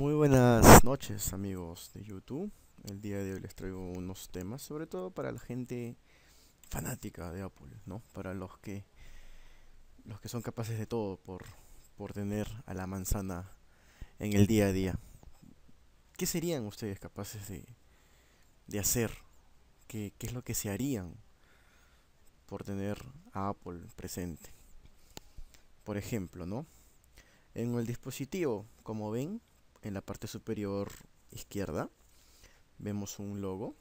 Muy buenas noches amigos de YouTube. El día de hoy les traigo unos temas, sobre todo para la gente fanática de Apple, ¿no? Para los que los que son capaces de todo por por tener a la manzana en el día a día. ¿Qué serían ustedes capaces de de hacer? ¿Qué, qué es lo que se harían por tener a Apple presente? Por ejemplo, ¿no? En el dispositivo, como ven, en la parte superior izquierda vemos un logo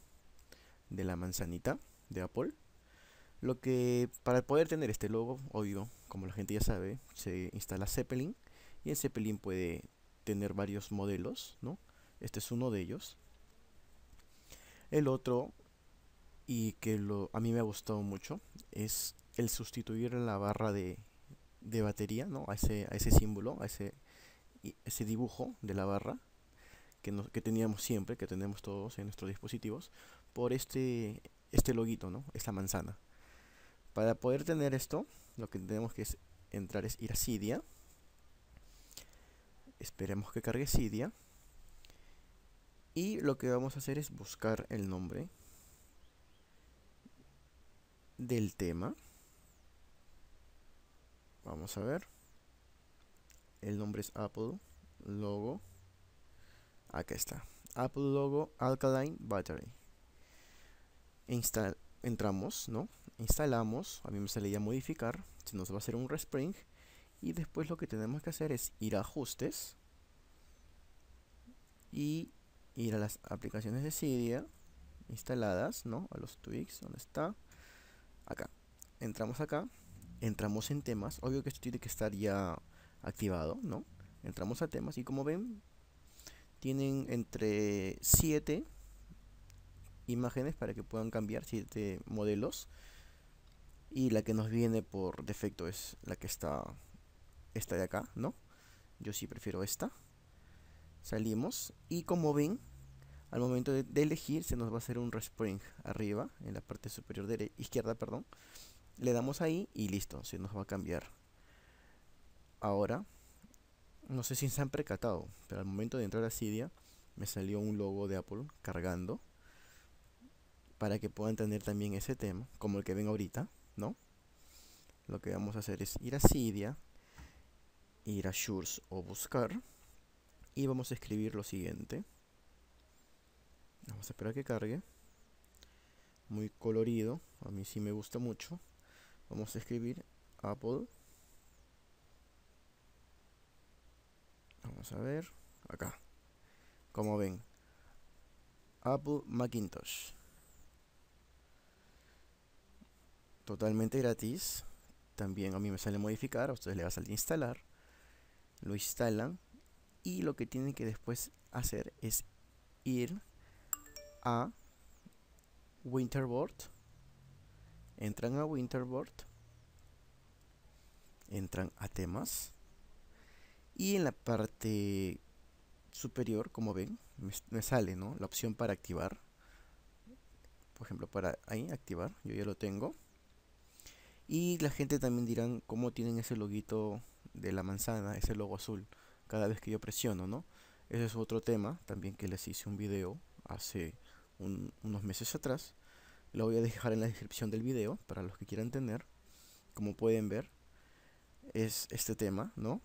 de la manzanita de Apple. Lo que para poder tener este logo, obvio, como la gente ya sabe, se instala Zeppelin y en Zeppelin puede tener varios modelos, ¿no? Este es uno de ellos. El otro y que lo, a mí me ha gustado mucho es el sustituir la barra de, de batería, ¿no? A ese, a ese símbolo, a ese ese dibujo de la barra que, teníamos siempre, que tenemos todos en nuestros dispositivos, por este, este loguito, ¿no? Esta manzana. Para poder tener esto, lo que tenemos que entrar es ir a Cydia. Esperemos que cargue Cydia. Y lo que vamos a hacer es buscar el nombre del tema. Vamos a ver el nombre es Apple logo acá está Apple logo alkaline battery entramos no instalamos a mí me salía modificar se nos va a hacer un respring y después lo que tenemos que hacer es ir a ajustes y ir a las aplicaciones de Cydia instaladas no a los tweaks donde está acá entramos acá entramos en temas obvio que esto tiene que estar ya activado, ¿no? Entramos a temas y como ven, tienen entre 7 imágenes para que puedan cambiar siete modelos. Y la que nos viene por defecto es la que está esta de acá, ¿no? Yo sí prefiero esta. Salimos y como ven, al momento de, elegir se nos va a hacer un respring arriba, en la parte superior de izquierda, perdón. Le damos ahí y listo, se nos va a cambiar Ahora, no sé si se han percatado, pero al momento de entrar a Cydia me salió un logo de Apple cargando para que puedan tener también ese tema, como el que ven ahorita, ¿no? Lo que vamos a hacer es ir a Cydia, ir a Shures o buscar y vamos a escribir lo siguiente. Vamos a esperar que cargue. Muy colorido, a mí sí me gusta mucho. Vamos a escribir Apple Vamos a ver. Acá. Como ven. Apple Macintosh. Totalmente gratis. También a mí me sale modificar. A ustedes le va a salir instalar. Lo instalan. Y lo que tienen que después hacer es ir a Winterboard. Entran a Winterboard. Entran a temas y en la parte superior, como ven, me, sale la opción para activar. Por ejemplo, para ahí activar, yo ya lo tengo. Y la gente también dirán cómo tienen ese loguito de la manzana, ese logo azul, cada vez que yo presiono, ¿no? Ese es otro tema también que les hice un video hace unos meses atrás. Lo voy a dejar en la descripción del video para los que quieran tener. Como pueden ver, es este tema, ¿no?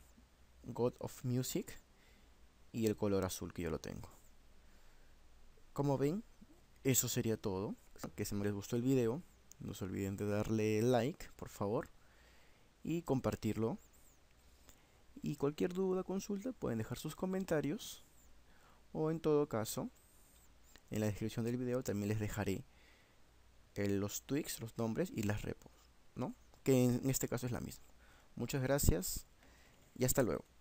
God of Music y el color azul que yo lo tengo. Como ven, eso sería todo. Que si les gustó el video, no se olviden de darle like, por favor, y compartirlo. Y cualquier duda, consulta, pueden dejar sus comentarios. O en todo caso, en la descripción del video también les dejaré eh, los tweaks, los nombres y las repos, ¿no? Que en este caso es la misma. Muchas gracias y hasta luego.